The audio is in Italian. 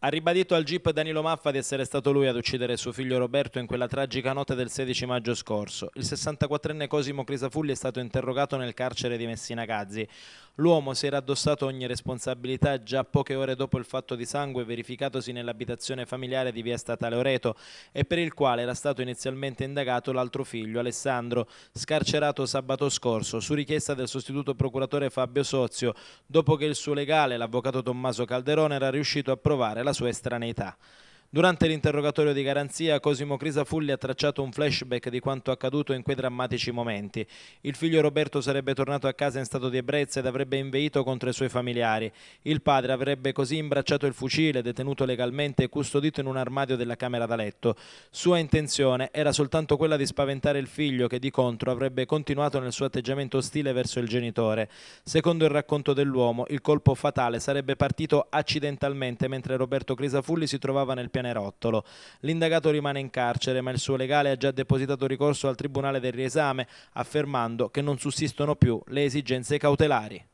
Ha ribadito al GIP Danilo Maffa di essere stato lui ad uccidere suo figlio Roberto in quella tragica notte del 16 maggio scorso. Il 64enne Cosimo Crisafulli è stato interrogato nel carcere di Messina Gazzi. L'uomo si era addossato ogni responsabilità già poche ore dopo il fatto di sangue verificatosi nell'abitazione familiare di via Stata Loreto e per il quale era stato inizialmente indagato l'altro figlio, Alessandro, scarcerato sabato scorso su richiesta del sostituto procuratore Fabio Sozio, dopo che il suo legale, l'avvocato Tommaso Calderone, era riuscito a provare la sua estraneità. Durante l'interrogatorio di garanzia, Cosimo Crisafulli ha tracciato un flashback di quanto accaduto in quei drammatici momenti. Il figlio Roberto sarebbe tornato a casa in stato di ebbrezza ed avrebbe inveito contro i suoi familiari. Il padre avrebbe così imbracciato il fucile, detenuto legalmente e custodito in un armadio della camera da letto. Sua intenzione era soltanto quella di spaventare il figlio che di contro avrebbe continuato nel suo atteggiamento ostile verso il genitore. Secondo il racconto dell'uomo, il colpo fatale sarebbe partito accidentalmente mentre Roberto Crisafulli si trovava nel pianerottolo. L'indagato rimane in carcere, ma il suo legale ha già depositato ricorso al Tribunale del riesame, affermando che non sussistono più le esigenze cautelari.